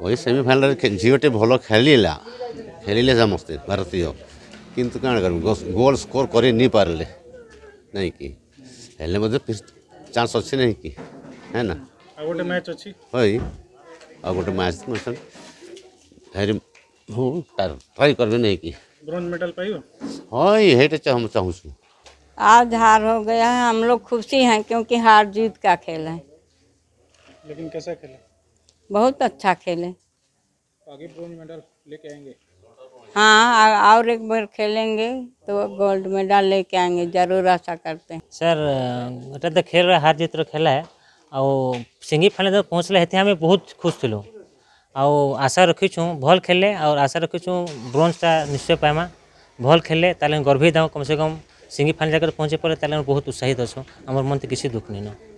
वही सेमिफाइनल झीटे भल खेल खेल समस्ते भारतीय किंतु कौन कर गोल स्कोर कर नहीं पारे नहीं चान्स अच्छे नहीं कि है ना गोटे मैच अच्छी आ गोटे मैच ट्राई करेंगे नहीं कि ब्रॉन्ज आज हार हो गया है हम लोग खुशी हैं क्योंकि हार जीत का खेल है लेकिन कैसा खेला बहुत अच्छा खेले हाँ और एक बार खेलेंगे तो गोल्ड मेडल लेके आएंगे जरूर आशा करते हैं सर तो खेल रहे हार जीत तो खेला है और सेमिफाइनाल तक पहुँचले हेती तो आम बहुत खुश थी आउ आशा रखीछूँ भल खेले और आशा ब्रोज टा निश्चय पाइमा भल खेले तो गर्भित हूँ कम से कम सेमिफाइनाल जगह पहुँचे पड़े तो बहुत उत्साहित अच्छा आम मन तो किसी दुख नहीं